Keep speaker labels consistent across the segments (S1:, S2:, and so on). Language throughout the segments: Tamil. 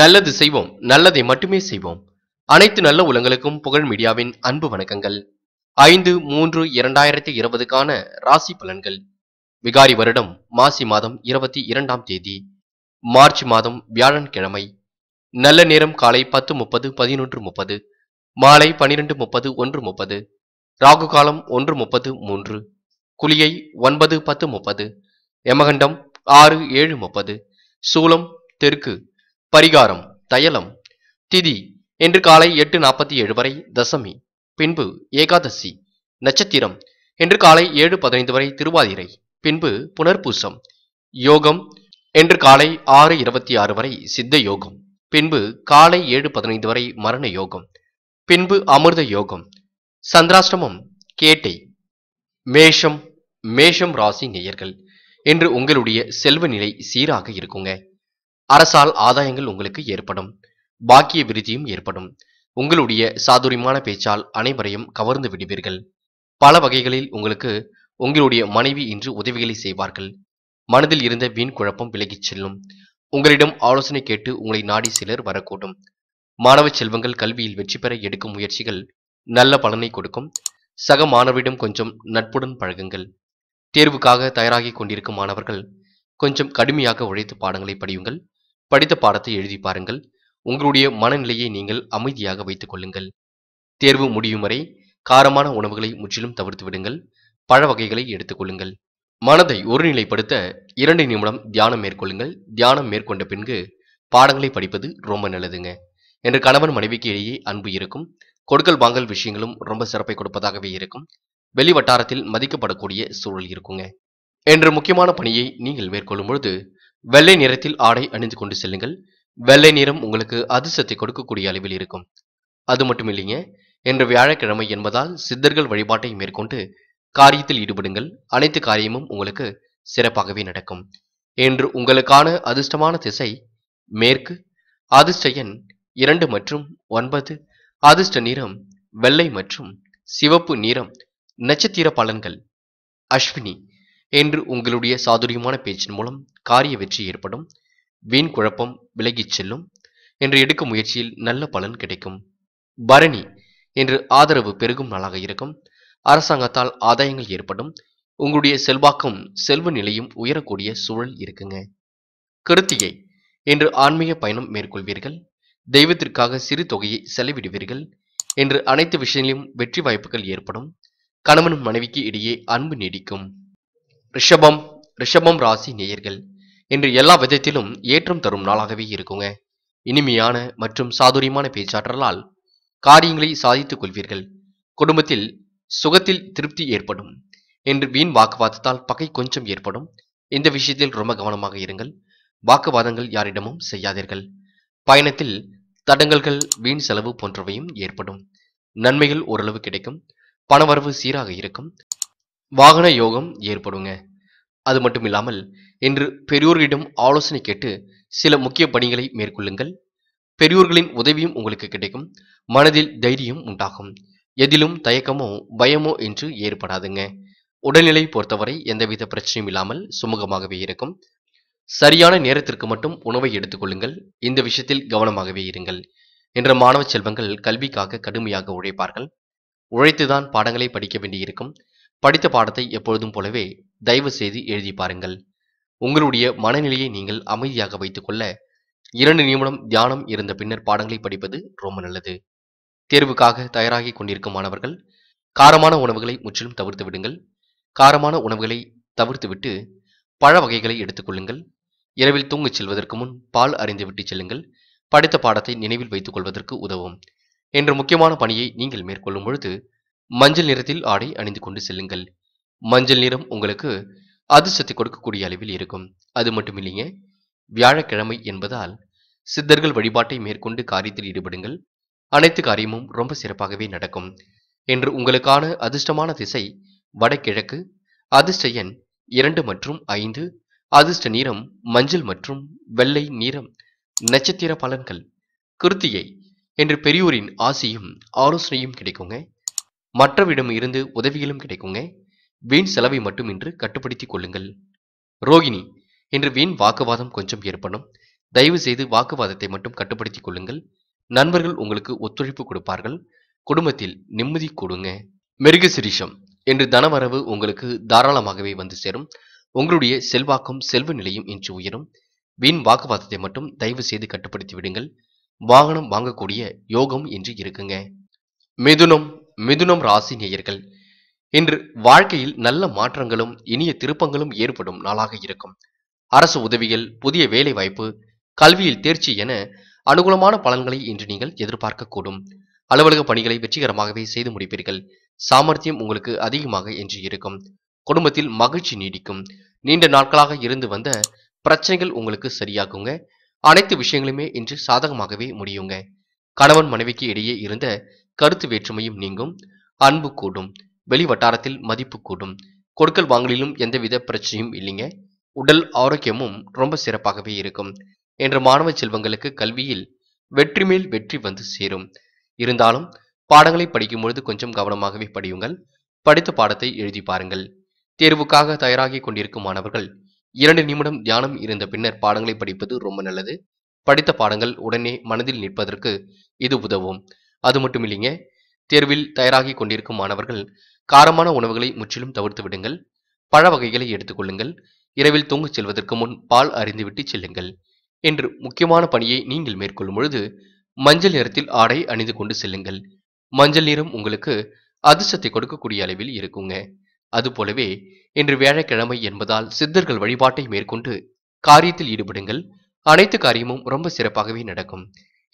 S1: நல்லது செய்வோம் நல்லதை மட்டுமே செய்வோம் அனைத்து நல்ல உலங்களுக்கும் புகழ் மீடியாவின் அன்பு வணக்கங்கள் ஐந்து மூன்று இரண்டாயிரத்தி இருபதுக்கான ராசி பலன்கள் விகாரி வருடம் மாசி மாதம் இருபத்தி இரண்டாம் தேதி மார்ச் மாதம் வியாழன்கிழமை நல்ல நேரம் காலை பத்து முப்பது பதினொன்று முப்பது மாலை பனிரெண்டு முப்பது ஒன்று முப்பது ராகு காலம் ஒன்று முப்பது மூன்று குளியை ஒன்பது பத்து முப்பது எமகண்டம் ஆறு ஏழு முப்பது சூலம் தெற்கு பரிகாரம் தயலம் திதி என்று காலை எட்டு நாற்பத்தி ஏழு வரை தசமி பின்பு ஏகாதசி நட்சத்திரம் என்று காலை ஏழு பதினைந்து வரை திருவாதிரை பின்பு புனர்பூசம் யோகம் என்று காலை ஆறு இருபத்தி ஆறு வரை சித்த யோகம் பின்பு காலை ஏழு பதினைந்து வரை மரண யோகம் பின்பு அமிர்த யோகம் சந்திராஷ்டமம் கேட்டை மேஷம் மேஷம் ராசி நேயர்கள் என்று உங்களுடைய செல்வ நிலை சீராக இருக்குங்க அரசால் ஆதாயங்கள் உங்களுக்கு ஏற்படும் பாக்கிய விருதியும் ஏற்படும் உங்களுடைய சாதுரியமான பேச்சால் அனைவரையும் கவர்ந்து விடுவீர்கள் பல வகைகளில் உங்களுக்கு உங்களுடைய மனைவி இன்று உதவிகளை செய்வார்கள் மனதில் இருந்த வீண் குழப்பம் விலகிச் செல்லும் உங்களிடம் ஆலோசனை கேட்டு உங்களை நாடி சிலர் வரக்கூடும் மாணவ செல்வங்கள் கல்வியில் வெற்றி பெற எடுக்கும் முயற்சிகள் நல்ல பலனை கொடுக்கும் சக மாணவரிடம் கொஞ்சம் நட்புடன் பழகுங்கள் தேர்வுக்காக தயாராகி கொண்டிருக்கும் மாணவர்கள் கொஞ்சம் கடுமையாக உழைத்து பாடங்களை படியுங்கள் படித்த பாடத்தை எழுதி பாருங்கள் உங்களுடைய மனநிலையை நீங்கள் அமைதியாக வைத்துக் கொள்ளுங்கள் தேர்வு முடியும் வரை காரமான உணவுகளை முற்றிலும் தவிர்த்து விடுங்கள் பழ வகைகளை கொள்ளுங்கள் மனதை ஒருநிலைப்படுத்த இரண்டு நிமிடம் தியானம் மேற்கொள்ளுங்கள் தியானம் மேற்கொண்ட பின்பு பாடங்களை படிப்பது ரொம்ப நல்லதுங்க என்று கணவன் மனைவிக்கு இடையே அன்பு இருக்கும் கொடுக்கல் வாங்கல் விஷயங்களும் ரொம்ப சிறப்பை கொடுப்பதாகவே இருக்கும் வெளி வட்டாரத்தில் மதிக்கப்படக்கூடிய சூழல் இருக்குங்க என்று முக்கியமான பணியை நீங்கள் மேற்கொள்ளும் பொழுது வெள்ளை நிறத்தில் ஆடை அணிந்து கொண்டு செல்லுங்கள் வெள்ளை நிறம் உங்களுக்கு அதிர்ஷ்டத்தை கொடுக்கக்கூடிய அளவில் இருக்கும் அது மட்டும் இல்லைங்க என்று வியாழக்கிழமை என்பதால் சித்தர்கள் வழிபாட்டை மேற்கொண்டு காரியத்தில் ஈடுபடுங்கள் அனைத்து காரியமும் உங்களுக்கு சிறப்பாகவே நடக்கும் என்று உங்களுக்கான அதிர்ஷ்டமான திசை மேற்கு அதிர்ஷ்ட எண் இரண்டு மற்றும் ஒன்பது அதிர்ஷ்ட நிறம் வெள்ளை மற்றும் சிவப்பு நிறம் நட்சத்திர பலன்கள் அஸ்வினி என்று உங்களுடைய சாதுரியமான பேச்சின் மூலம் காரிய வெற்றி ஏற்படும் வீண் குழப்பம் விலகிச் செல்லும் என்று எடுக்கும் முயற்சியில் நல்ல பலன் கிடைக்கும் பரணி என்று ஆதரவு பெருகும் நாளாக இருக்கும் அரசாங்கத்தால் ஆதாயங்கள் ஏற்படும் உங்களுடைய செல்வாக்கும் செல்வ நிலையும் உயரக்கூடிய சூழல் இருக்குங்க கிருத்திகை என்று ஆன்மீக பயணம் மேற்கொள்வீர்கள் தெய்வத்திற்காக சிறு தொகையை செலவிடுவீர்கள் என்று அனைத்து விஷயங்களிலும் வெற்றி வாய்ப்புகள் ஏற்படும் கணவனும் மனைவிக்கு இடையே அன்பு நீடிக்கும் ரிஷபம் ரிஷபம் ராசி நேயர்கள் இன்று எல்லா விதத்திலும் ஏற்றம் தரும் நாளாகவே இருக்குங்க இனிமையான மற்றும் சாதுரியமான பேச்சாற்றலால் காரியங்களை சாதித்துக் கொள்வீர்கள் குடும்பத்தில் சுகத்தில் திருப்தி ஏற்படும் என்று வீண் வாக்குவாதத்தால் பகை கொஞ்சம் ஏற்படும் இந்த விஷயத்தில் ரொம்ப கவனமாக இருங்கள் வாக்குவாதங்கள் யாரிடமும் செய்யாதீர்கள் பயணத்தில் தடங்கல்கள் வீண் செலவு போன்றவையும் ஏற்படும் நன்மைகள் ஓரளவு கிடைக்கும் பணவரவு சீராக இருக்கும் வாகன யோகம் ஏற்படுங்க அது மட்டும் இல்லாமல் இன்று பெரியோர்களிடம் ஆலோசனை கேட்டு சில முக்கிய பணிகளை மேற்கொள்ளுங்கள் பெரியோர்களின் உதவியும் உங்களுக்கு கிடைக்கும் மனதில் தைரியம் உண்டாகும் எதிலும் தயக்கமோ பயமோ என்று ஏற்படாதுங்க உடல்நிலை பொறுத்தவரை எந்தவித பிரச்சனையும் இல்லாமல் சுமூகமாகவே இருக்கும் சரியான நேரத்திற்கு மட்டும் உணவை எடுத்துக்கொள்ளுங்கள் இந்த விஷயத்தில் கவனமாகவே இருங்கள் என்ற மாணவ செல்வங்கள் கல்விக்காக கடுமையாக உழைப்பார்கள் உழைத்துதான் பாடங்களை படிக்க வேண்டியிருக்கும் படித்த பாடத்தை எப்பொழுதும் போலவே தயவு செய்து எழுதி பாருங்கள் உங்களுடைய மனநிலையை நீங்கள் அமைதியாக வைத்துக்கொள்ள இரண்டு நிமிடம் தியானம் இருந்த பின்னர் பாடங்களை படிப்பது ரொம்ப நல்லது தேர்வுக்காக தயாராகி கொண்டிருக்கும் மாணவர்கள் காரமான உணவுகளை முற்றிலும் தவிர்த்து விடுங்கள் காரமான உணவுகளை தவிர்த்துவிட்டு பழ வகைகளை எடுத்துக்கொள்ளுங்கள் இரவில் தூங்கிச் செல்வதற்கு முன் பால் அறிந்துவிட்டு செல்லுங்கள் படித்த பாடத்தை நினைவில் வைத்துக் கொள்வதற்கு உதவும் என்ற முக்கியமான பணியை நீங்கள் மேற்கொள்ளும் பொழுது மஞ்சள் நிறத்தில் ஆடை அணிந்து கொண்டு செல்லுங்கள் மஞ்சள் நிறம் உங்களுக்கு அதிர்ஷ்டத்தை கொடுக்கக்கூடிய அளவில் இருக்கும் அது மட்டும் இல்லைங்க வியாழக்கிழமை என்பதால் சித்தர்கள் வழிபாட்டை மேற்கொண்டு காரியத்தில் ஈடுபடுங்கள் அனைத்து காரியமும் ரொம்ப சிறப்பாகவே நடக்கும் என்று உங்களுக்கான அதிர்ஷ்டமான திசை வடகிழக்கு அதிர்ஷ்ட எண் இரண்டு மற்றும் ஐந்து அதிர்ஷ்ட நீரம் மஞ்சள் மற்றும் வெள்ளை நீரம் நட்சத்திர பலன்கள் கிருத்தியை என்று பெரியோரின் ஆசையும் ஆலோசனையும் கிடைக்குங்க மற்றவிடம் இருந்து உதவிகளும் கிடைக்குங்க வீண் செலவை மட்டும் இன்று கட்டுப்படுத்திக் கொள்ளுங்கள் ரோகிணி இன்று வீண் வாக்குவாதம் கொஞ்சம் ஏற்படும் தயவு செய்து வாக்குவாதத்தை மட்டும் கட்டுப்படுத்திக் கொள்ளுங்கள் நண்பர்கள் உங்களுக்கு ஒத்துழைப்பு கொடுப்பார்கள் குடும்பத்தில் நிம்மதி கொடுங்க மிருக சிரிஷம் என்று தனவரவு உங்களுக்கு தாராளமாகவே வந்து சேரும் உங்களுடைய செல்வாக்கும் செல்வ நிலையும் இன்று உயரும் வீண் வாக்குவாதத்தை மட்டும் தயவு செய்து கட்டுப்படுத்தி விடுங்கள் வாகனம் வாங்கக்கூடிய யோகம் இன்று இருக்குங்க மிதுனம் மிதுனம் ராசி நேயர்கள் இன்று வாழ்க்கையில் நல்ல மாற்றங்களும் இனிய திருப்பங்களும் ஏற்படும் நாளாக இருக்கும் அரசு உதவிகள் புதிய வேலை வாய்ப்பு கல்வியில் தேர்ச்சி என அனுகூலமான பலன்களை இன்று நீங்கள் எதிர்பார்க்கக்கூடும் அலுவலக பணிகளை வெற்றிகரமாகவே செய்து முடிப்பீர்கள் சாமர்த்தியம் உங்களுக்கு அதிகமாக இன்று இருக்கும் குடும்பத்தில் மகிழ்ச்சி நீடிக்கும் நீண்ட நாட்களாக இருந்து வந்த பிரச்சனைகள் உங்களுக்கு சரியாக்குங்க அனைத்து விஷயங்களுமே இன்று சாதகமாகவே முடியுங்க கணவன் மனைவிக்கு இடையே இருந்த கருத்து வேற்றுமையும் நீங்கும் அன்பு கூடும் வெளி வட்டாரத்தில் மதிப்பு கூடும் கொடுக்கல் வாங்கலிலும் எந்தவித பிரச்சனையும் இல்லைங்க உடல் ஆரோக்கியமும் ரொம்ப சிறப்பாகவே இருக்கும் என்ற மாணவ செல்வங்களுக்கு கல்வியில் வெற்றி மேல் வெற்றி வந்து சேரும் இருந்தாலும் பாடங்களை படிக்கும் பொழுது கொஞ்சம் கவனமாகவே படியுங்கள் படித்த பாடத்தை எழுதி பாருங்கள் தேர்வுக்காக தயாராகி கொண்டிருக்கும் மாணவர்கள் இரண்டு நிமிடம் தியானம் இருந்த பின்னர் பாடங்களை படிப்பது ரொம்ப நல்லது படித்த பாடங்கள் உடனே மனதில் நிற்பதற்கு இது உதவும் அது மட்டும் இல்லைங்க தேர்வில் தயாராகி கொண்டிருக்கும் மாணவர்கள் காரமான உணவுகளை முற்றிலும் தவிர்த்து விடுங்கள் பழ வகைகளை எடுத்துக்கொள்ளுங்கள் இரவில் தூங்கச் செல்வதற்கு முன் பால் அறிந்துவிட்டு செல்லுங்கள் என்று முக்கியமான பணியை நீங்கள் மேற்கொள்ளும் பொழுது மஞ்சள் நிறத்தில் ஆடை அணிந்து கொண்டு செல்லுங்கள் மஞ்சள் நிறம் உங்களுக்கு அதிர்ஷ்டத்தை கொடுக்கக்கூடிய அளவில் இருக்குங்க அதுபோலவே இன்று வியாழக்கிழமை என்பதால் சித்தர்கள் வழிபாட்டை மேற்கொண்டு காரியத்தில் ஈடுபடுங்கள் அனைத்து காரியமும் ரொம்ப சிறப்பாகவே நடக்கும்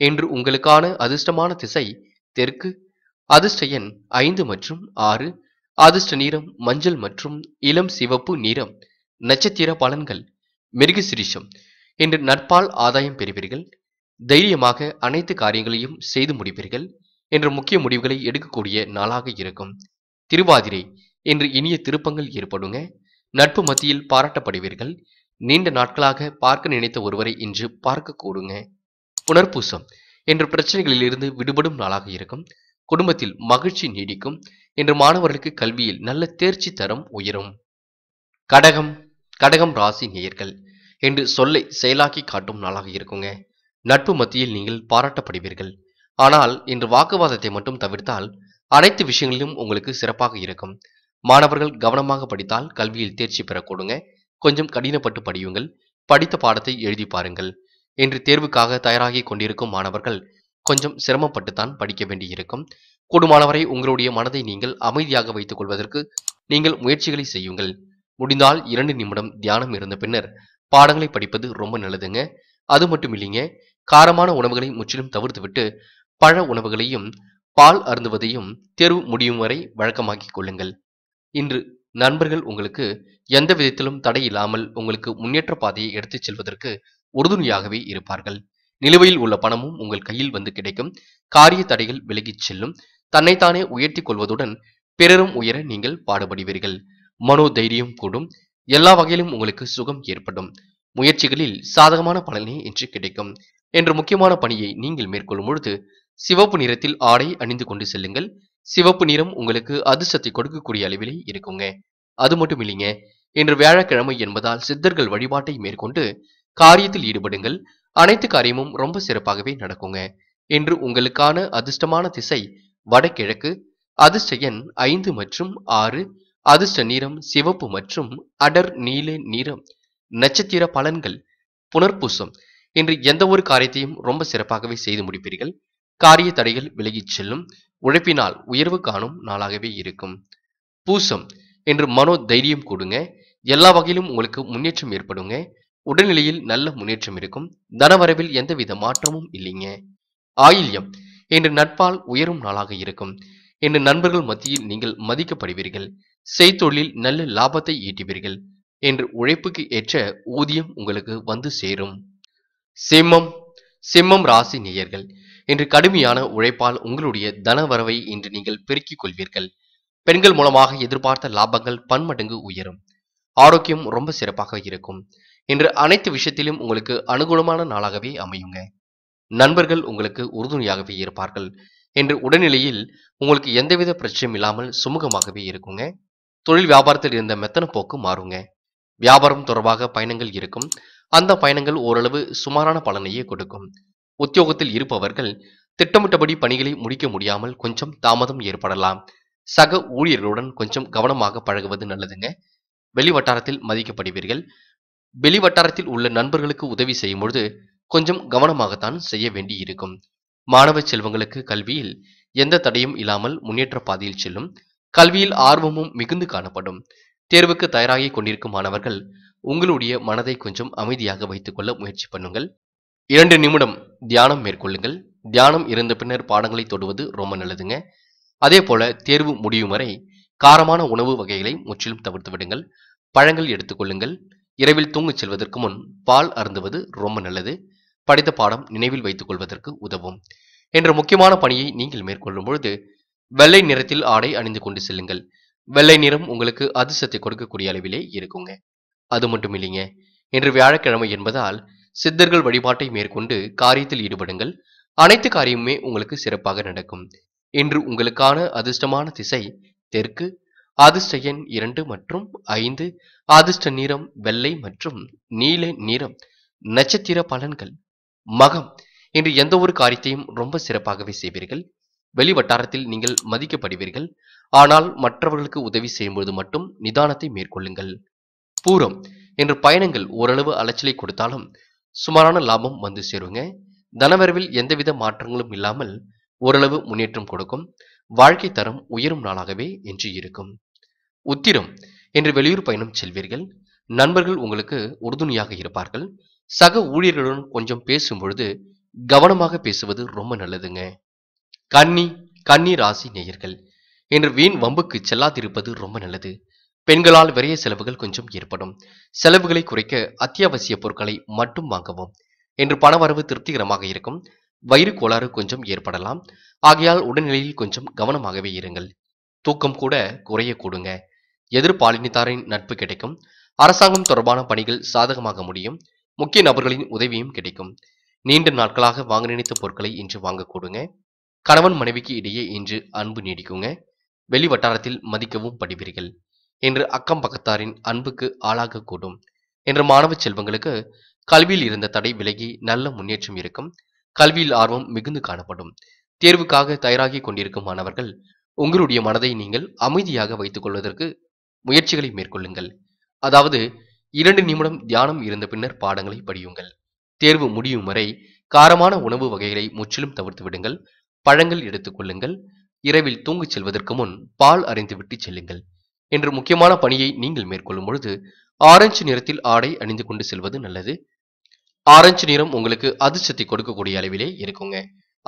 S1: இன்று உங்களுக்கான அதிர்ஷ்டமான திசை தெற்கு அதிர்ஷ்ட எண் ஐந்து மற்றும் ஆறு அதிர்ஷ்ட நீரம் மஞ்சள் மற்றும் இளம் சிவப்பு நீரம் நட்சத்திர பலன்கள் மிருகசிரிஷம் இன்று நட்பால் ஆதாயம் பெறுவீர்கள் தைரியமாக அனைத்து காரியங்களையும் செய்து முடிப்பீர்கள் என்ற முக்கிய முடிவுகளை எடுக்கக்கூடிய நாளாக இருக்கும் திருவாதிரை என்று இனிய திருப்பங்கள் ஏற்படுங்க நட்பு மத்தியில் பாராட்டப்படுவீர்கள் நீண்ட நாட்களாக பார்க்க நினைத்த ஒருவரை இன்று பார்க்க கூடுங்க புனர்பூசம் என்ற பிரச்சனைகளில் இருந்து விடுபடும் நாளாக இருக்கும் குடும்பத்தில் மகிழ்ச்சி நீடிக்கும் என்று மாணவர்களுக்கு கல்வியில் நல்ல தேர்ச்சி தரம் உயரும் கடகம் கடகம் ராசி நேயர்கள் என்று சொல்லை செயலாக்கி காட்டும் நாளாக இருக்குங்க நட்பு மத்தியில் நீங்கள் பாராட்டப்படுவீர்கள் ஆனால் இன்று வாக்குவாதத்தை மட்டும் தவிர்த்தால் அனைத்து விஷயங்களிலும் உங்களுக்கு சிறப்பாக இருக்கும் மாணவர்கள் கவனமாக படித்தால் கல்வியில் தேர்ச்சி பெறக்கூடுங்க கொஞ்சம் கடினப்பட்டு படியுங்கள் படித்த பாடத்தை எழுதி பாருங்கள் என்று தேர்வுக்காக தயாராகி கொண்டிருக்கும் மாணவர்கள் கொஞ்சம் சிரமப்பட்டுத்தான் படிக்க வேண்டியிருக்கும் கூடுமானவரை உங்களுடைய மனதை நீங்கள் அமைதியாக வைத்துக் கொள்வதற்கு நீங்கள் முயற்சிகளை செய்யுங்கள் முடிந்தால் இரண்டு நிமிடம் தியானம் இருந்த பின்னர் பாடங்களை படிப்பது ரொம்ப நல்லதுங்க அது மட்டும் இல்லைங்க காரமான உணவுகளை முற்றிலும் தவிர்த்துவிட்டு பழ உணவுகளையும் பால் அருந்துவதையும் தேர்வு முடியும் வரை வழக்கமாக்கிக் கொள்ளுங்கள் இன்று நண்பர்கள் உங்களுக்கு எந்த விதத்திலும் தடை இல்லாமல் உங்களுக்கு முன்னேற்ற பாதையை எடுத்துச் செல்வதற்கு உறுதுணையாகவே இருப்பார்கள் நிலுவையில் உள்ள பணமும் உங்கள் கையில் வந்து கிடைக்கும் காரிய தடைகள் விலகிச் செல்லும் தன்னைத்தானே உயர்த்தி கொள்வதுடன் பிறரும் உயர நீங்கள் பாடுபடுவீர்கள் மனோ தைரியம் கூடும் எல்லா வகையிலும் உங்களுக்கு சுகம் ஏற்படும் முயற்சிகளில் சாதகமான பலனே இன்று கிடைக்கும் என்று முக்கியமான பணியை நீங்கள் மேற்கொள்ளும் பொழுது சிவப்பு நிறத்தில் ஆடை அணிந்து கொண்டு செல்லுங்கள் சிவப்பு நிறம் உங்களுக்கு அதிர்ஷ்டத்தை கொடுக்கக்கூடிய அளவிலே இருக்குங்க அது மட்டும் இல்லைங்க இன்று வியாழக்கிழமை என்பதால் சித்தர்கள் வழிபாட்டை மேற்கொண்டு காரியத்தில் ஈடுபடுங்கள் அனைத்து காரியமும் ரொம்ப சிறப்பாகவே நடக்குங்க என்று உங்களுக்கான அதிர்ஷ்டமான திசை வடகிழக்கு அதிர்ஷ்ட எண் ஐந்து மற்றும் ஆறு அதிர்ஷ்ட நிறம் சிவப்பு மற்றும் அடர் நீல நிறம் நட்சத்திர பலன்கள் புனர்பூசம் என்று எந்த ஒரு காரியத்தையும் ரொம்ப சிறப்பாகவே செய்து முடிப்பீர்கள் காரிய தடைகள் விலகிச் செல்லும் உழைப்பினால் உயர்வு காணும் நாளாகவே இருக்கும் பூசம் என்று மனோ தைரியம் கொடுங்க எல்லா வகையிலும் உங்களுக்கு முன்னேற்றம் ஏற்படுங்க உடல்நிலையில் நல்ல முன்னேற்றம் இருக்கும் தனவரவில் எந்தவித மாற்றமும் இல்லைங்க ஆயில்யம் என்று நட்பால் உயரும் நாளாக இருக்கும் என்று நண்பர்கள் மத்தியில் நீங்கள் மதிக்கப்படுவீர்கள் செய்தொழில் நல்ல லாபத்தை ஈட்டுவீர்கள் என்று உழைப்புக்கு ஏற்ற ஊதியம் உங்களுக்கு வந்து சேரும் சிம்மம் சிம்மம் ராசி நேயர்கள் என்று கடுமையான உழைப்பால் உங்களுடைய தனவரவை இன்று நீங்கள் பெருக்கிக் கொள்வீர்கள் பெண்கள் மூலமாக எதிர்பார்த்த லாபங்கள் பன்மடங்கு உயரும் ஆரோக்கியம் ரொம்ப சிறப்பாக இருக்கும் இன்று அனைத்து விஷயத்திலும் உங்களுக்கு அனுகூலமான நாளாகவே அமையுங்க நண்பர்கள் உங்களுக்கு உறுதுணையாகவே இருப்பார்கள் என்று உடல்நிலையில் உங்களுக்கு எந்தவித பிரச்சனையும் இல்லாமல் சுமூகமாகவே இருக்குங்க தொழில் வியாபாரத்தில் இருந்த மெத்தன போக்கு மாறுங்க வியாபாரம் தொடர்பாக பயணங்கள் இருக்கும் அந்த பயணங்கள் ஓரளவு சுமாரான பலனையே கொடுக்கும் உத்தியோகத்தில் இருப்பவர்கள் திட்டமிட்டபடி பணிகளை முடிக்க முடியாமல் கொஞ்சம் தாமதம் ஏற்படலாம் சக ஊழியர்களுடன் கொஞ்சம் கவனமாக பழகுவது நல்லதுங்க வெளிவட்டாரத்தில் மதிக்கப்படுவீர்கள் வெளி வட்டாரத்தில் உள்ள நண்பர்களுக்கு உதவி செய்யும் பொழுது கொஞ்சம் கவனமாகத்தான் செய்ய வேண்டியிருக்கும் மாணவ செல்வங்களுக்கு கல்வியில் எந்த தடையும் இல்லாமல் முன்னேற்ற பாதையில் செல்லும் கல்வியில் ஆர்வமும் மிகுந்து காணப்படும் தேர்வுக்கு தயாராகி கொண்டிருக்கும் மாணவர்கள் உங்களுடைய மனதை கொஞ்சம் அமைதியாக வைத்துக்கொள்ள முயற்சி பண்ணுங்கள் இரண்டு நிமிடம் தியானம் மேற்கொள்ளுங்கள் தியானம் இருந்த பின்னர் பாடங்களை தொடுவது ரொம்ப நல்லதுங்க அதே போல தேர்வு முடியும் வரை காரமான உணவு வகைகளை முற்றிலும் தவிர்த்து விடுங்கள் பழங்கள் எடுத்துக்கொள்ளுங்கள் இரவில் தூங்கச் செல்வதற்கு முன் பால் அருந்துவது ரொம்ப நல்லது படித்த பாடம் நினைவில் வைத்துக் கொள்வதற்கு உதவும் என்ற முக்கியமான பணியை நீங்கள் மேற்கொள்ளும் பொழுது வெள்ளை நிறத்தில் ஆடை அணிந்து கொண்டு செல்லுங்கள் வெள்ளை நிறம் உங்களுக்கு அதிர்ஷ்டத்தை கொடுக்கக்கூடிய அளவிலே இருக்குங்க அது மட்டும் இல்லைங்க இன்று வியாழக்கிழமை என்பதால் சித்தர்கள் வழிபாட்டை மேற்கொண்டு காரியத்தில் ஈடுபடுங்கள் அனைத்து காரியமுமே உங்களுக்கு சிறப்பாக நடக்கும் இன்று உங்களுக்கான அதிர்ஷ்டமான திசை தெற்கு ஆதிஷ்ட எண் இரண்டு மற்றும் ஐந்து அதிர்ஷ்ட நிறம் வெள்ளை மற்றும் நீல நிறம் நட்சத்திர பலன்கள் மகம் இன்று எந்த ஒரு காரியத்தையும் ரொம்ப சிறப்பாகவே செய்வீர்கள் வெளி வட்டாரத்தில் நீங்கள் மதிக்கப்படுவீர்கள் ஆனால் மற்றவர்களுக்கு உதவி செய்யும்போது மட்டும் நிதானத்தை மேற்கொள்ளுங்கள் பூரம் இன்று பயணங்கள் ஓரளவு அலைச்சலை கொடுத்தாலும் சுமாரான லாபம் வந்து சேருங்க தனவரவில் எந்தவித மாற்றங்களும் இல்லாமல் ஓரளவு முன்னேற்றம் கொடுக்கும் வாழ்க்கை தரம் உயரும் நாளாகவே என்று இருக்கும் உத்திரம் என்று வெளியூர் பயணம் செல்வீர்கள் நண்பர்கள் உங்களுக்கு உறுதுணையாக இருப்பார்கள் சக ஊழியர்களுடன் கொஞ்சம் பேசும் பொழுது கவனமாக பேசுவது ரொம்ப நல்லதுங்க கன்னி கன்னி ராசி நேயர்கள் என்று வீண் வம்புக்கு செல்லாதிருப்பது ரொம்ப நல்லது பெண்களால் விரைய செலவுகள் கொஞ்சம் ஏற்படும் செலவுகளை குறைக்க அத்தியாவசிய பொருட்களை மட்டும் வாங்கவும் என்று பணவரவு திருப்திகரமாக இருக்கும் வயிறு கோளாறு கொஞ்சம் ஏற்படலாம் ஆகையால் உடல்நிலையில் கொஞ்சம் கவனமாகவே இருங்கள் தூக்கம் கூட குறைய கூடுங்க எதிர்பாலினித்தாரின் நட்பு கிடைக்கும் அரசாங்கம் தொடர்பான பணிகள் சாதகமாக முடியும் முக்கிய நபர்களின் உதவியும் கிடைக்கும் நீண்ட நாட்களாக வாங்க நினைத்த பொருட்களை இன்று வாங்கக்கூடுங்க கணவன் மனைவிக்கு இடையே இன்று அன்பு நீடிக்குங்க வெளி வட்டாரத்தில் மதிக்கவும் படிப்பீர்கள் என்று அக்கம் பக்கத்தாரின் அன்புக்கு ஆளாகக்கூடும் என்ற மாணவ செல்வங்களுக்கு கல்வியில் இருந்த தடை விலகி நல்ல முன்னேற்றம் இருக்கும் கல்வியில் ஆர்வம் மிகுந்து காணப்படும் தேர்வுக்காக தயாராகி கொண்டிருக்கும் மாணவர்கள் உங்களுடைய மனதை நீங்கள் அமைதியாக வைத்துக் கொள்வதற்கு முயற்சிகளை மேற்கொள்ளுங்கள் அதாவது இரண்டு நிமிடம் தியானம் இருந்த பின்னர் பாடங்களை படியுங்கள் தேர்வு முடியும் வரை காரமான உணவு வகைகளை முற்றிலும் தவிர்த்து விடுங்கள் பழங்கள் எடுத்துக்கொள்ளுங்கள் இரவில் தூங்கிச் செல்வதற்கு முன் பால் அறிந்து விட்டு செல்லுங்கள் என்று முக்கியமான பணியை நீங்கள் மேற்கொள்ளும் பொழுது ஆரஞ்சு நிறத்தில் ஆடை அணிந்து கொண்டு செல்வது நல்லது ஆரஞ்சு நிறம் உங்களுக்கு அதிர்ஷ்டத்தை கொடுக்கக்கூடிய அளவிலே இருக்குங்க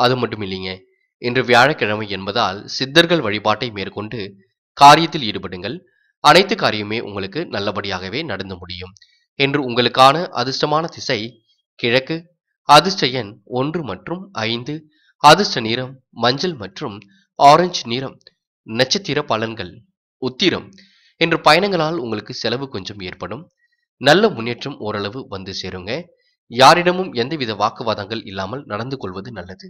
S1: அது மட்டும் இல்லைங்க இன்று வியாழக்கிழமை என்பதால் சித்தர்கள் வழிபாட்டை மேற்கொண்டு காரியத்தில் ஈடுபடுங்கள் அனைத்து காரியமே உங்களுக்கு நல்லபடியாகவே நடந்து முடியும் என்று உங்களுக்கான அதிர்ஷ்டமான திசை கிழக்கு அதிர்ஷ்ட எண் ஒன்று மற்றும் ஐந்து அதிர்ஷ்ட நிறம் மஞ்சள் மற்றும் ஆரஞ்சு நிறம் நட்சத்திர பலன்கள் உத்திரம் என்று பயணங்களால் உங்களுக்கு செலவு கொஞ்சம் ஏற்படும் நல்ல முன்னேற்றம் ஓரளவு வந்து சேருங்க யாரிடமும் எந்தவித வாக்குவாதங்கள் இல்லாமல் நடந்து கொள்வது நல்லது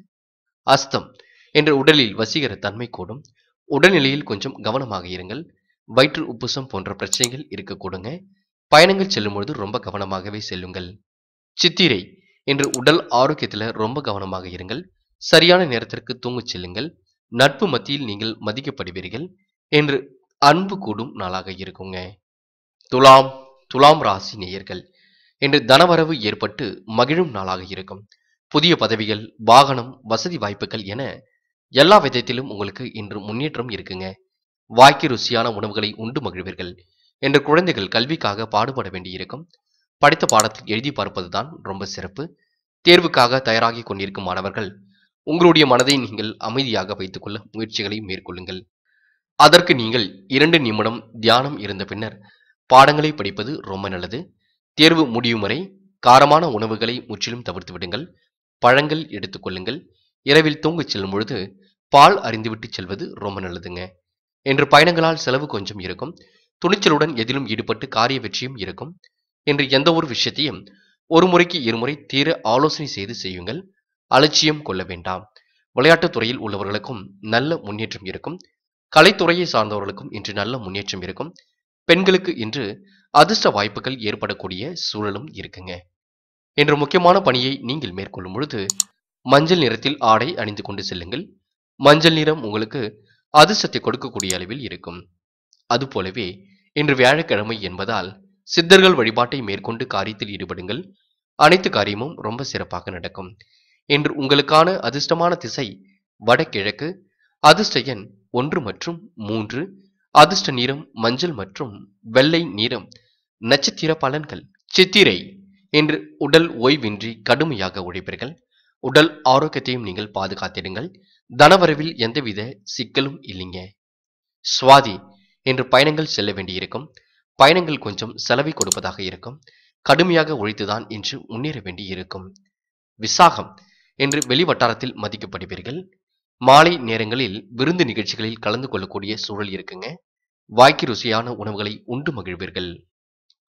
S1: அஸ்தம் என்ற உடலில் வசீகர தன்மை கூடும் உடல்நிலையில் கொஞ்சம் கவனமாக இருங்கள் வயிற்று உப்புசம் போன்ற பிரச்சனைகள் இருக்கக்கூடுங்க பயணங்கள் செல்லும்பொழுது ரொம்ப கவனமாகவே செல்லுங்கள் சித்திரை என்று உடல் ஆரோக்கியத்தில் ரொம்ப கவனமாக இருங்கள் சரியான நேரத்திற்கு தூங்கச் செல்லுங்கள் நட்பு மத்தியில் நீங்கள் மதிக்கப்படுவீர்கள் என்று அன்பு கூடும் நாளாக இருக்குங்க துலாம் துலாம் ராசி நேயர்கள் என்று தனவரவு ஏற்பட்டு மகிழும் நாளாக இருக்கும் புதிய பதவிகள் வாகனம் வசதி வாய்ப்புகள் என எல்லா விதத்திலும் உங்களுக்கு இன்று முன்னேற்றம் இருக்குங்க வாய்க்கு ருசியான உணவுகளை உண்டு மகிழ்வீர்கள் என்று குழந்தைகள் கல்விக்காக பாடுபட வேண்டியிருக்கும் படித்த பாடத்தில் எழுதி பார்ப்பதுதான் ரொம்ப சிறப்பு தேர்வுக்காக தயாராகி கொண்டிருக்கும் மாணவர்கள் உங்களுடைய மனதை நீங்கள் அமைதியாக வைத்துக்கொள்ள முயற்சிகளை மேற்கொள்ளுங்கள் அதற்கு நீங்கள் இரண்டு நிமிடம் தியானம் இருந்த பின்னர் பாடங்களை படிப்பது ரொம்ப நல்லது தேர்வு முடியும் வரை காரமான உணவுகளை முற்றிலும் தவிர்த்து விடுங்கள் பழங்கள் எடுத்துக்கொள்ளுங்கள் இரவில் தூங்கிச் செல்லும் பொழுது பால் அறிந்துவிட்டு செல்வது ரொம்ப நல்லதுங்க என்று பயணங்களால் செலவு கொஞ்சம் இருக்கும் துணிச்சலுடன் எதிலும் ஈடுபட்டு காரிய வெற்றியும் இருக்கும் என்று எந்த ஒரு விஷயத்தையும் ஒரு முறைக்கு இருமுறை தீர ஆலோசனை செய்து செய்யுங்கள் அலட்சியம் கொள்ள வேண்டாம் விளையாட்டுத் துறையில் உள்ளவர்களுக்கும் நல்ல முன்னேற்றம் இருக்கும் கலைத்துறையை சார்ந்தவர்களுக்கும் இன்று நல்ல முன்னேற்றம் இருக்கும் பெண்களுக்கு இன்று அதிர்ஷ்ட வாய்ப்புகள் ஏற்படக்கூடிய சூழலும் இருக்குங்க இன்று முக்கியமான பணியை நீங்கள் மேற்கொள்ளும் பொழுது மஞ்சள் நிறத்தில் ஆடை அணிந்து கொண்டு செல்லுங்கள் மஞ்சள் நிறம் உங்களுக்கு அதிர்ஷ்டத்தை கொடுக்கக்கூடிய அளவில் இருக்கும் அதுபோலவே இன்று வியாழக்கிழமை என்பதால் சித்தர்கள் வழிபாட்டை மேற்கொண்டு காரியத்தில் ஈடுபடுங்கள் அனைத்து காரியமும் ரொம்ப சிறப்பாக நடக்கும் இன்று உங்களுக்கான அதிர்ஷ்டமான திசை வடகிழக்கு அதிர்ஷ்ட எண் ஒன்று மற்றும் மூன்று அதிர்ஷ்ட நிறம் மஞ்சள் மற்றும் வெள்ளை நிறம் நட்சத்திர பலன்கள் சித்திரை இன்று உடல் ஓய்வின்றி கடுமையாக உழைப்பீர்கள் உடல் ஆரோக்கியத்தையும் நீங்கள் பாதுகாத்திடுங்கள் தனவரவில் எந்தவித சிக்கலும் இல்லைங்க சுவாதி என்று பயணங்கள் செல்ல வேண்டியிருக்கும் பயணங்கள் கொஞ்சம் செலவை கொடுப்பதாக இருக்கும் கடுமையாக ஒழித்துதான் என்று முன்னேற வேண்டியிருக்கும் விசாகம் என்று வெளிவட்டாரத்தில் மதிக்கப்படுவீர்கள் மாலை நேரங்களில் விருந்து நிகழ்ச்சிகளில் கலந்து கொள்ளக்கூடிய சூழல் இருக்குங்க வாய்க்கு ருசியான உணவுகளை உண்டு மகிழ்வீர்கள்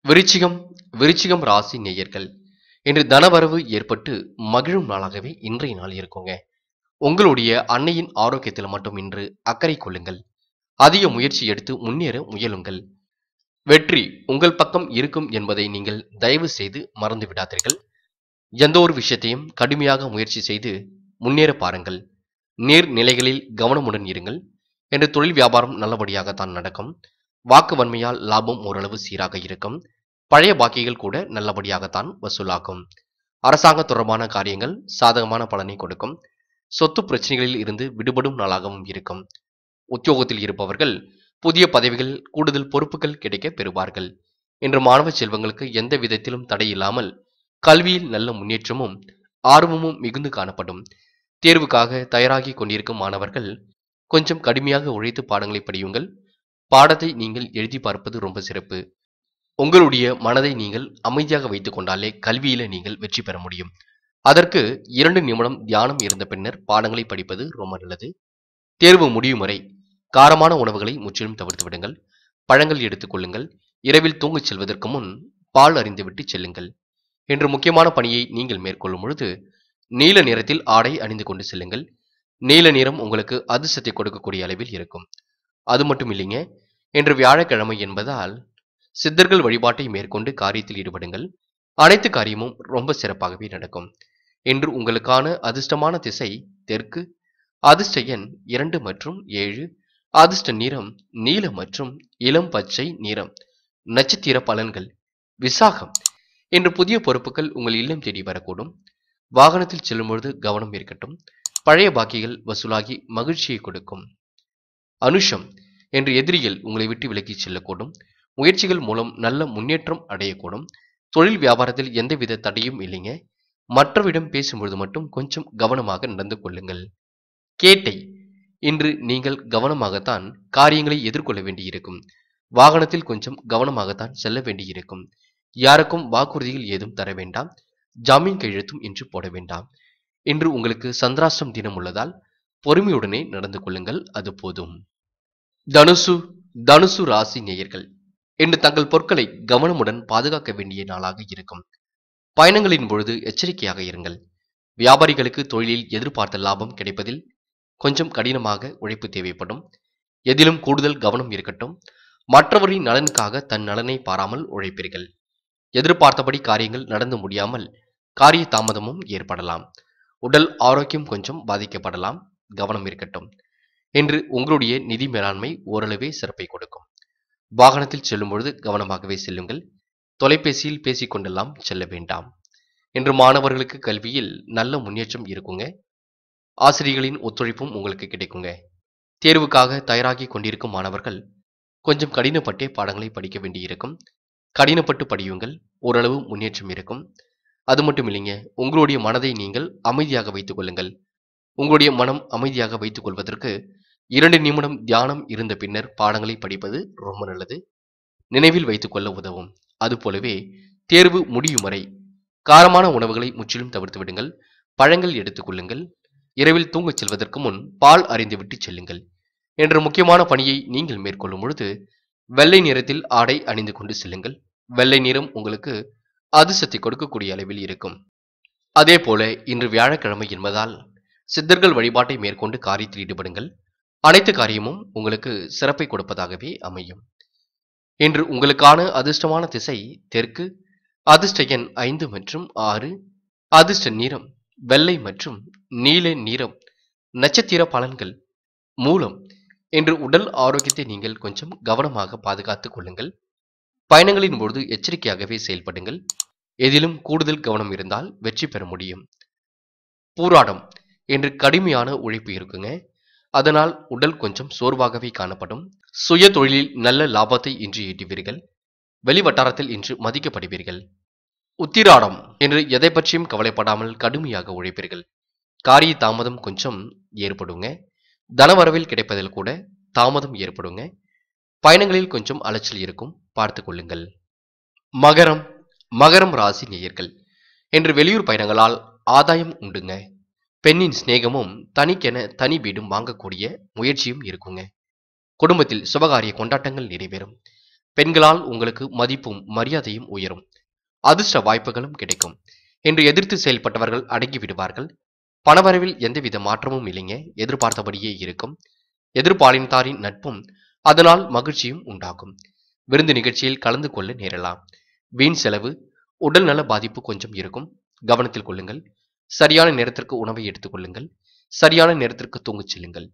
S1: விருச்சிகம் விருச்சிகம் ராசி நேயர்கள் என்று தனவரவு ஏற்பட்டு மகிழும் நாளாகவே இன்றைய நாள் இருக்குங்க உங்களுடைய அன்னையின் ஆரோக்கியத்தில் மட்டும் இன்று அக்கறை கொள்ளுங்கள் அதிக முயற்சி எடுத்து முன்னேற முயலுங்கள் வெற்றி உங்கள் பக்கம் இருக்கும் என்பதை நீங்கள் தயவு செய்து மறந்து விடாதீர்கள் எந்த ஒரு விஷயத்தையும் கடுமையாக முயற்சி செய்து முன்னேற பாருங்கள் நீர்நிலைகளில் கவனமுடன் இருங்கள் என்று தொழில் வியாபாரம் நல்லபடியாகத்தான் நடக்கும் வாக்கு வன்மையால் லாபம் ஓரளவு சீராக இருக்கும் பழைய பாக்கிகள் கூட நல்லபடியாகத்தான் வசூலாகும் அரசாங்க தொடர்பான காரியங்கள் சாதகமான பலனை கொடுக்கும் சொத்து பிரச்சனைகளில் இருந்து விடுபடும் நாளாகவும் இருக்கும் உத்தியோகத்தில் இருப்பவர்கள் புதிய பதவிகள் கூடுதல் பொறுப்புகள் கிடைக்க பெறுவார்கள் இன்று மாணவ செல்வங்களுக்கு எந்த விதத்திலும் தடையில்லாமல் கல்வியில் நல்ல முன்னேற்றமும் ஆர்வமும் மிகுந்து காணப்படும் தேர்வுக்காக தயாராகி கொண்டிருக்கும் மாணவர்கள் கொஞ்சம் கடுமையாக உழைத்து பாடங்களை படியுங்கள் பாடத்தை நீங்கள் எழுதி பார்ப்பது ரொம்ப சிறப்பு உங்களுடைய மனதை நீங்கள் அமைதியாக வைத்துக் கொண்டாலே கல்வியில நீங்கள் வெற்றி பெற முடியும் அதற்கு இரண்டு நிமிடம் தியானம் இருந்த பின்னர் பாடங்களை படிப்பது ரொம்ப நல்லது தேர்வு முடியும் வரை காரமான உணவுகளை முற்றிலும் தவிர்த்து விடுங்கள் பழங்கள் கொள்ளுங்கள் இரவில் தூங்கச் செல்வதற்கு முன் பால் அறிந்துவிட்டு செல்லுங்கள் என்று முக்கியமான பணியை நீங்கள் மேற்கொள்ளும் பொழுது நீல நிறத்தில் ஆடை அணிந்து கொண்டு செல்லுங்கள் நீல நிறம் உங்களுக்கு அதிர்ஷ்டத்தை கொடுக்கக்கூடிய அளவில் இருக்கும் அது மட்டும் இல்லைங்க என்று வியாழக்கிழமை என்பதால் சித்தர்கள் வழிபாட்டை மேற்கொண்டு காரியத்தில் ஈடுபடுங்கள் அனைத்து காரியமும் ரொம்ப சிறப்பாகவே நடக்கும் இன்று உங்களுக்கான அதிர்ஷ்டமான திசை தெற்கு அதிர்ஷ்ட எண் இரண்டு மற்றும் ஏழு அதிர்ஷ்ட நிறம் நீல மற்றும் இளம் பச்சை நிறம் நட்சத்திர பலன்கள் விசாகம் இன்று புதிய பொறுப்புகள் உங்கள் இல்லம் தேடி வரக்கூடும் வாகனத்தில் செல்லும்பொழுது கவனம் இருக்கட்டும் பழைய பாக்கிகள் வசூலாகி மகிழ்ச்சியை கொடுக்கும் அனுஷம் என்று எதிரிகள் உங்களை விட்டு விலக்கி செல்லக்கூடும் முயற்சிகள் மூலம் நல்ல முன்னேற்றம் அடையக்கூடும் தொழில் வியாபாரத்தில் எந்தவித தடையும் இல்லைங்க மற்றவரிடம் பேசும்பொழுது மட்டும் கொஞ்சம் கவனமாக நடந்து கொள்ளுங்கள் கேட்டை இன்று நீங்கள் கவனமாகத்தான் காரியங்களை எதிர்கொள்ள வேண்டியிருக்கும் வாகனத்தில் கொஞ்சம் கவனமாகத்தான் செல்ல வேண்டியிருக்கும் யாருக்கும் வாக்குறுதிகள் ஏதும் தர வேண்டாம் ஜாமீன் கையெழுத்தும் இன்று போட வேண்டாம் இன்று உங்களுக்கு சந்திராசம் தினம் உள்ளதால் பொறுமையுடனே நடந்து கொள்ளுங்கள் அது போதும் தனுசு தனுசு ராசி நேயர்கள் இன்று தங்கள் பொருட்களை கவனமுடன் பாதுகாக்க வேண்டிய நாளாக இருக்கும் பயணங்களின் பொழுது எச்சரிக்கையாக இருங்கள் வியாபாரிகளுக்கு தொழிலில் எதிர்பார்த்த லாபம் கிடைப்பதில் கொஞ்சம் கடினமாக உழைப்பு தேவைப்படும் எதிலும் கூடுதல் கவனம் இருக்கட்டும் மற்றவரின் நலனுக்காக தன் நலனை பாராமல் உழைப்பீர்கள் எதிர்பார்த்தபடி காரியங்கள் நடந்து முடியாமல் காரிய தாமதமும் ஏற்படலாம் உடல் ஆரோக்கியம் கொஞ்சம் பாதிக்கப்படலாம் கவனம் இருக்கட்டும் என்று உங்களுடைய நிதி மேலாண்மை ஓரளவே சிறப்பை கொடுக்கும் வாகனத்தில் செல்லும் பொழுது கவனமாகவே செல்லுங்கள் தொலைபேசியில் பேசிக்கொண்டெல்லாம் செல்ல வேண்டாம் என்று மாணவர்களுக்கு கல்வியில் நல்ல முன்னேற்றம் இருக்குங்க ஆசிரியர்களின் ஒத்துழைப்பும் உங்களுக்கு கிடைக்குங்க தேர்வுக்காக தயாராகி கொண்டிருக்கும் மாணவர்கள் கொஞ்சம் கடினப்பட்டே பாடங்களை படிக்க வேண்டியிருக்கும் கடினப்பட்டு படியுங்கள் ஓரளவு முன்னேற்றம் இருக்கும் அது மட்டும் இல்லைங்க உங்களுடைய மனதை நீங்கள் அமைதியாக வைத்துக் கொள்ளுங்கள் உங்களுடைய மனம் அமைதியாக வைத்துக் கொள்வதற்கு இரண்டு நிமிடம் தியானம் இருந்த பின்னர் பாடங்களை படிப்பது ரொம்ப நல்லது நினைவில் வைத்துக்கொள்ள உதவும் அதுபோலவே தேர்வு முடியும் வரை காரமான உணவுகளை முற்றிலும் தவிர்த்து விடுங்கள் பழங்கள் கொள்ளுங்கள் இரவில் தூங்கச் செல்வதற்கு முன் பால் அறிந்துவிட்டு செல்லுங்கள் என்ற முக்கியமான பணியை நீங்கள் மேற்கொள்ளும் பொழுது வெள்ளை நிறத்தில் ஆடை அணிந்து கொண்டு செல்லுங்கள் வெள்ளை நிறம் உங்களுக்கு அதிர்ஷ்டத்தை கொடுக்கக்கூடிய அளவில் இருக்கும் அதே போல இன்று வியாழக்கிழமை என்பதால் சித்தர்கள் வழிபாட்டை மேற்கொண்டு காரியத்தில் ஈடுபடுங்கள் அனைத்து காரியமும் உங்களுக்கு சிறப்பை கொடுப்பதாகவே அமையும் இன்று உங்களுக்கான அதிர்ஷ்டமான திசை தெற்கு அதிர்ஷ்ட எண் ஐந்து மற்றும் ஆறு அதிர்ஷ்ட நிறம் வெள்ளை மற்றும் நீல நிறம் நட்சத்திர பலன்கள் மூலம் இன்று உடல் ஆரோக்கியத்தை நீங்கள் கொஞ்சம் கவனமாக பாதுகாத்துக் கொள்ளுங்கள் பயணங்களின் பொழுது எச்சரிக்கையாகவே செயல்படுங்கள் எதிலும் கூடுதல் கவனம் இருந்தால் வெற்றி பெற முடியும் போராடம் என்று கடுமையான உழைப்பு இருக்குங்க அதனால் உடல் கொஞ்சம் சோர்வாகவே காணப்படும் சுய தொழிலில் நல்ல லாபத்தை இன்று ஈட்டுவீர்கள் வெளிவட்டாரத்தில் இன்று மதிக்கப்படுவீர்கள் உத்திராடம் என்று எதை பற்றியும் கவலைப்படாமல் கடுமையாக உழைப்பீர்கள் காரிய தாமதம் கொஞ்சம் ஏற்படுங்க தனவரவில் கிடைப்பதில் கூட தாமதம் ஏற்படுங்க பயணங்களில் கொஞ்சம் அலைச்சல் இருக்கும் பார்த்து கொள்ளுங்கள் மகரம் மகரம் ராசி நேயர்கள் என்று வெளியூர் பயணங்களால் ஆதாயம் உண்டுங்க பெண்ணின் சிநேகமும் தனிக்கென தனி வீடும் வாங்கக்கூடிய முயற்சியும் இருக்குங்க குடும்பத்தில் சுபகாரிய கொண்டாட்டங்கள் நிறைவேறும் பெண்களால் உங்களுக்கு மதிப்பும் மரியாதையும் உயரும் அதிர்ஷ்ட வாய்ப்புகளும் கிடைக்கும் என்று எதிர்த்து செயல்பட்டவர்கள் அடங்கி விடுவார்கள் பணவரவில் எந்தவித மாற்றமும் இல்லைங்க எதிர்பார்த்தபடியே இருக்கும் எதிர்பாலினத்தாரின் நட்பும் அதனால் மகிழ்ச்சியும் உண்டாகும் விருந்து நிகழ்ச்சியில் கலந்து கொள்ள நேரலாம் வீண் செலவு உடல்நல பாதிப்பு கொஞ்சம் இருக்கும் கவனத்தில் கொள்ளுங்கள் சரியான நேரத்திற்கு உணவை எடுத்துக்கொள்ளுங்கள் சரியான நேரத்திற்கு தூங்கச் செல்லுங்கள்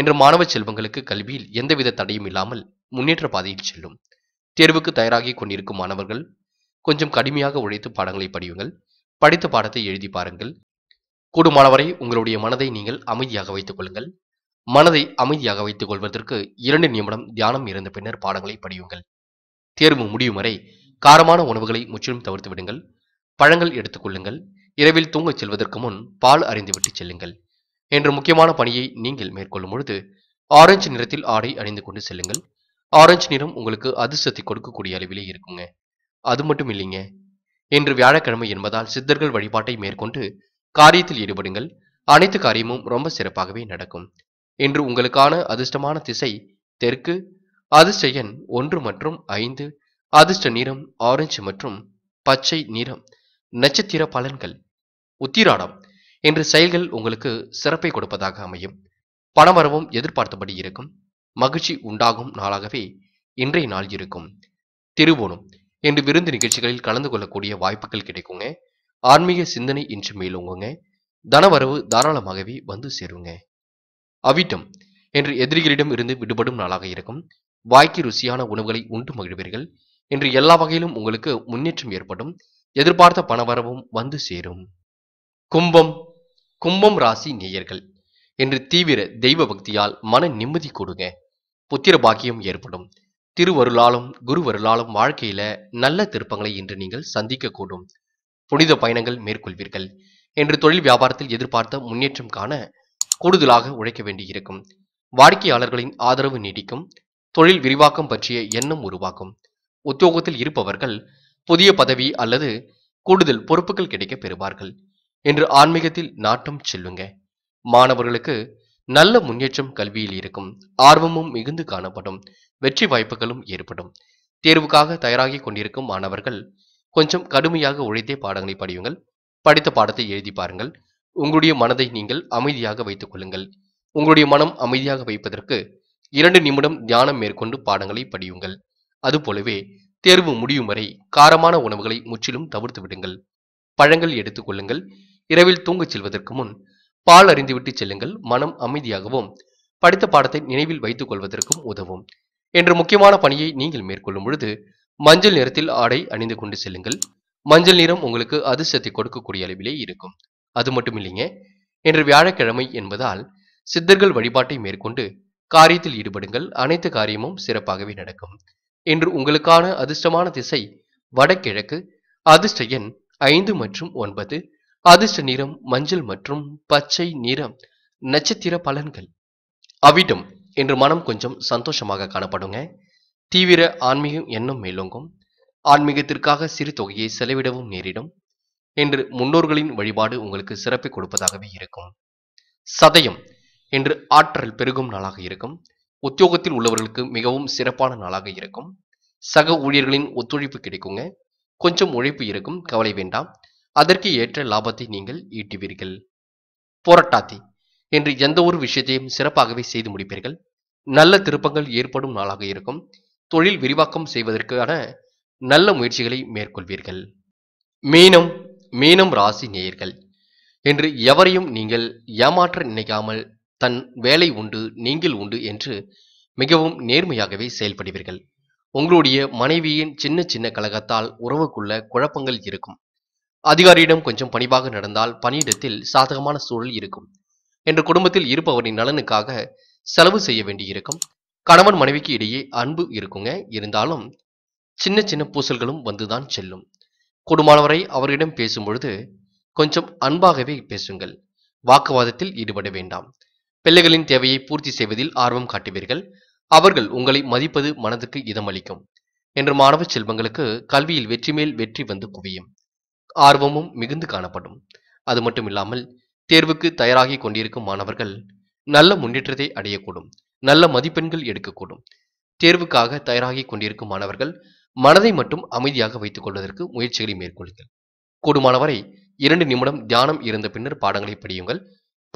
S1: என்று மாணவ செல்வங்களுக்கு கல்வியில் எந்தவித தடையும் இல்லாமல் முன்னேற்ற பாதையில் செல்லும் தேர்வுக்கு தயாராகி கொண்டிருக்கும் மாணவர்கள் கொஞ்சம் கடுமையாக உழைத்து பாடங்களை படியுங்கள் படித்த பாடத்தை எழுதி பாருங்கள் கூடுமானவரை உங்களுடைய மனதை நீங்கள் அமைதியாக வைத்துக் கொள்ளுங்கள் மனதை அமைதியாக வைத்துக் கொள்வதற்கு இரண்டு நிமிடம் தியானம் இருந்த பின்னர் பாடங்களை படியுங்கள் தேர்வு முடியும் வரை காரமான உணவுகளை முற்றிலும் தவிர்த்து விடுங்கள் பழங்கள் எடுத்துக்கொள்ளுங்கள் இரவில் தூங்கச் செல்வதற்கு முன் பால் அறிந்துவிட்டு செல்லுங்கள் என்ற முக்கியமான பணியை நீங்கள் மேற்கொள்ளும் பொழுது ஆரஞ்சு நிறத்தில் ஆடை அணிந்து கொண்டு செல்லுங்கள் ஆரஞ்சு நிறம் உங்களுக்கு அதிர்ஷ்டத்தை கொடுக்கக்கூடிய அளவிலே இருக்குங்க அது மட்டும் இல்லைங்க இன்று வியாழக்கிழமை என்பதால் சித்தர்கள் வழிபாட்டை மேற்கொண்டு காரியத்தில் ஈடுபடுங்கள் அனைத்து காரியமும் ரொம்ப சிறப்பாகவே நடக்கும் இன்று உங்களுக்கான அதிர்ஷ்டமான திசை தெற்கு அதிர்ஷ்ட எண் ஒன்று மற்றும் ஐந்து அதிர்ஷ்ட நிறம் ஆரஞ்சு மற்றும் பச்சை நிறம் நட்சத்திர பலன்கள் உத்திராடம் என்ற செயல்கள் உங்களுக்கு சிறப்பை கொடுப்பதாக அமையும் பணவரவும் எதிர்பார்த்தபடி இருக்கும் மகிழ்ச்சி உண்டாகும் நாளாகவே இன்றைய நாள் இருக்கும் திருவோணம் என்று விருந்து நிகழ்ச்சிகளில் கலந்து கொள்ளக்கூடிய வாய்ப்புகள் கிடைக்குங்க ஆன்மீக சிந்தனை இன்று மேலோங்குங்க தனவரவு தாராளமாகவே வந்து சேருங்க அவிட்டம் என்று எதிரிகளிடம் இருந்து விடுபடும் நாளாக இருக்கும் வாய்க்கு ருசியான உணவுகளை உண்டு மகிழ்வீர்கள் என்று எல்லா வகையிலும் உங்களுக்கு முன்னேற்றம் ஏற்படும் எதிர்பார்த்த பணவரவும் வந்து சேரும் கும்பம் கும்பம் ராசி நேயர்கள் என்று தீவிர தெய்வ பக்தியால் மன நிம்மதி கொடுங்க புத்திர பாக்கியம் ஏற்படும் திருவருளாலும் குருவருளாலும் வாழ்க்கையில நல்ல திருப்பங்களை இன்று நீங்கள் சந்திக்க கூடும் புனித பயணங்கள் மேற்கொள்வீர்கள் என்று தொழில் வியாபாரத்தில் எதிர்பார்த்த முன்னேற்றம் காண கூடுதலாக உழைக்க வேண்டியிருக்கும் வாடிக்கையாளர்களின் ஆதரவு நீடிக்கும் தொழில் விரிவாக்கம் பற்றிய எண்ணம் உருவாக்கும் உத்தியோகத்தில் இருப்பவர்கள் புதிய பதவி அல்லது கூடுதல் பொறுப்புகள் கிடைக்க பெறுவார்கள் என்று ஆன்மீகத்தில் நாட்டம் செல்லுங்க மாணவர்களுக்கு நல்ல முன்னேற்றம் கல்வியில் இருக்கும் ஆர்வமும் மிகுந்து காணப்படும் வெற்றி வாய்ப்புகளும் ஏற்படும் தேர்வுக்காக தயாராகி கொண்டிருக்கும் மாணவர்கள் கொஞ்சம் கடுமையாக உழைத்தே பாடங்களை படியுங்கள் படித்த பாடத்தை எழுதி பாருங்கள் உங்களுடைய மனதை நீங்கள் அமைதியாக வைத்துக் கொள்ளுங்கள் உங்களுடைய மனம் அமைதியாக வைப்பதற்கு இரண்டு நிமிடம் தியானம் மேற்கொண்டு பாடங்களை படியுங்கள் அதுபோலவே தேர்வு முடியும் வரை காரமான உணவுகளை முற்றிலும் தவிர்த்து விடுங்கள் பழங்கள் கொள்ளுங்கள் இரவில் தூங்கச் செல்வதற்கு முன் பால் அறிந்துவிட்டு செல்லுங்கள் மனம் அமைதியாகவும் படித்த பாடத்தை நினைவில் வைத்துக் கொள்வதற்கும் உதவும் என்று முக்கியமான பணியை நீங்கள் மேற்கொள்ளும் பொழுது மஞ்சள் நிறத்தில் ஆடை அணிந்து கொண்டு செல்லுங்கள் மஞ்சள் நிறம் உங்களுக்கு அதிர்ஷ்டத்தை கொடுக்கக்கூடிய அளவிலே இருக்கும் அது மட்டுமில்லைங்க என்று வியாழக்கிழமை என்பதால் சித்தர்கள் வழிபாட்டை மேற்கொண்டு காரியத்தில் ஈடுபடுங்கள் அனைத்து காரியமும் சிறப்பாகவே நடக்கும் என்று உங்களுக்கான அதிர்ஷ்டமான திசை வடகிழக்கு அதிர்ஷ்ட எண் ஐந்து மற்றும் ஒன்பது அதிர்ஷ்ட நிறம் மஞ்சள் மற்றும் பச்சை நிறம் நட்சத்திர பலன்கள் அவிடம் என்று மனம் கொஞ்சம் சந்தோஷமாக காணப்படுங்க தீவிர ஆன்மீகம் எண்ணம் மேலோங்கும் ஆன்மீகத்திற்காக சிறு தொகையை செலவிடவும் நேரிடும் என்று முன்னோர்களின் வழிபாடு உங்களுக்கு சிறப்பை கொடுப்பதாகவே இருக்கும் சதயம் என்று ஆற்றல் பெருகும் நாளாக இருக்கும் உத்தியோகத்தில் உள்ளவர்களுக்கு மிகவும் சிறப்பான நாளாக இருக்கும் சக ஊழியர்களின் ஒத்துழைப்பு கிடைக்குங்க கொஞ்சம் உழைப்பு இருக்கும் கவலை வேண்டாம் அதற்கு ஏற்ற லாபத்தை நீங்கள் ஈட்டுவீர்கள் போராட்டாத்தி என்று எந்த ஒரு விஷயத்தையும் சிறப்பாகவே செய்து முடிப்பீர்கள் நல்ல திருப்பங்கள் ஏற்படும் நாளாக இருக்கும் தொழில் விரிவாக்கம் செய்வதற்கான நல்ல முயற்சிகளை மேற்கொள்வீர்கள் மீனம் மீனம் ராசி நேயர்கள் என்று எவரையும் நீங்கள் ஏமாற்ற நினைக்காமல் தன் வேலை உண்டு நீங்கள் உண்டு என்று மிகவும் நேர்மையாகவே செயல்படுவீர்கள் உங்களுடைய மனைவியின் சின்ன சின்ன கழகத்தால் உறவுக்குள்ள குழப்பங்கள் இருக்கும் அதிகாரியிடம் கொஞ்சம் பணிவாக நடந்தால் பணியிடத்தில் சாதகமான சூழல் இருக்கும் என்று குடும்பத்தில் இருப்பவரின் நலனுக்காக செலவு செய்ய வேண்டியிருக்கும் கணவன் மனைவிக்கு இடையே அன்பு இருக்குங்க இருந்தாலும் சின்ன சின்ன பூசல்களும் வந்துதான் செல்லும் கூடுமானவரை அவரிடம் பேசும் பொழுது கொஞ்சம் அன்பாகவே பேசுங்கள் வாக்குவாதத்தில் ஈடுபட வேண்டாம் பிள்ளைகளின் தேவையை பூர்த்தி செய்வதில் ஆர்வம் காட்டுவீர்கள் அவர்கள் உங்களை மதிப்பது மனதுக்கு இதமளிக்கும் என்று மாணவ செல்வங்களுக்கு கல்வியில் வெற்றி மேல் வெற்றி வந்து குவியும் ஆர்வமும் மிகுந்து காணப்படும் அது மட்டும் இல்லாமல் தேர்வுக்கு தயாராகி கொண்டிருக்கும் மாணவர்கள் நல்ல முன்னேற்றத்தை அடையக்கூடும் நல்ல மதிப்பெண்கள் எடுக்கக்கூடும் தேர்வுக்காக தயாராகி கொண்டிருக்கும் மாணவர்கள் மனதை மட்டும் அமைதியாக வைத்துக் கொள்வதற்கு முயற்சிகளை மேற்கொள்ளுங்கள் கூடுமானவரை இரண்டு நிமிடம் தியானம் இருந்த பின்னர் பாடங்களை படியுங்கள்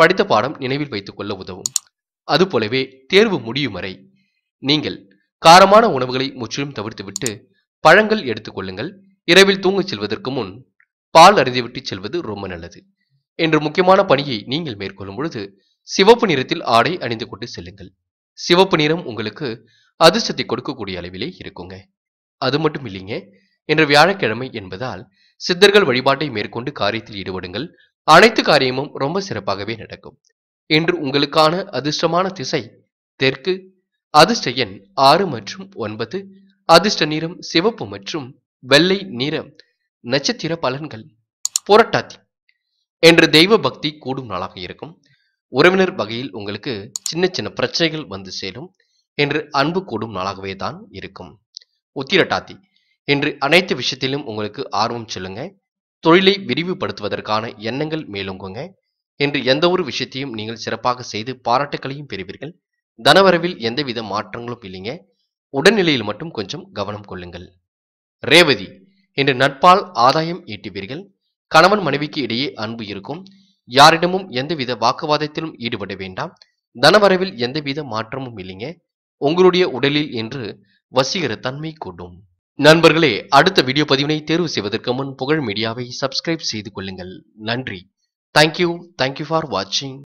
S1: படித்த பாடம் நினைவில் வைத்துக் கொள்ள உதவும் அதுபோலவே தேர்வு முடியும் வரை நீங்கள் காரமான உணவுகளை முற்றிலும் தவிர்த்துவிட்டு பழங்கள் எடுத்துக்கொள்ளுங்கள் இரவில் தூங்கச் செல்வதற்கு முன் பால் அருந்திவிட்டு செல்வது ரொம்ப நல்லது என்று முக்கியமான பணியை நீங்கள் மேற்கொள்ளும் பொழுது சிவப்பு நிறத்தில் ஆடை அணிந்து கொண்டு செல்லுங்கள் சிவப்பு நிறம் உங்களுக்கு அதிர்ஷ்டத்தை கொடுக்கக்கூடிய அளவிலே இருக்குங்க அது மட்டும் இல்லைங்க என்று வியாழக்கிழமை என்பதால் சித்தர்கள் வழிபாட்டை மேற்கொண்டு காரியத்தில் ஈடுபடுங்கள் அனைத்து காரியமும் ரொம்ப சிறப்பாகவே நடக்கும் என்று உங்களுக்கான அதிர்ஷ்டமான திசை தெற்கு அதிர்ஷ்ட எண் ஆறு மற்றும் ஒன்பது அதிர்ஷ்ட நிறம் சிவப்பு மற்றும் வெள்ளை நிறம் நட்சத்திர பலன்கள் புரட்டாதி என்று தெய்வ பக்தி கூடும் நாளாக இருக்கும் உறவினர் வகையில் உங்களுக்கு சின்ன சின்ன பிரச்சனைகள் வந்து சேரும் என்று அன்பு கூடும் நாளாகவே தான் இருக்கும் உத்திரட்டாத்தி என்று அனைத்து விஷயத்திலும் உங்களுக்கு ஆர்வம் சொல்லுங்க தொழிலை விரிவுபடுத்துவதற்கான எண்ணங்கள் மேலோங்குங்க என்று எந்த ஒரு விஷயத்தையும் நீங்கள் சிறப்பாக செய்து பாராட்டுக்களையும் பெறுவீர்கள் தனவரவில் எந்தவித மாற்றங்களும் இல்லைங்க உடல்நிலையில் மட்டும் கொஞ்சம் கவனம் கொள்ளுங்கள் ரேவதி என்று நட்பால் ஆதாயம் ஈட்டுவீர்கள் கணவன் மனைவிக்கு இடையே அன்பு இருக்கும் யாரிடமும் எந்தவித வாக்குவாதத்திலும் ஈடுபட வேண்டாம் தனவரவில் எந்தவித மாற்றமும் இல்லைங்க உங்களுடைய உடலில் என்று வசீகர தன்மை கூடும் நண்பர்களே அடுத்த வீடியோ பதிவினை தேர்வு செய்வதற்கு முன் புகழ் மீடியாவை சப்ஸ்கிரைப் செய்து கொள்ளுங்கள் நன்றி தேங்க்யூ தேங்க்யூ ஃபார் வாட்சிங்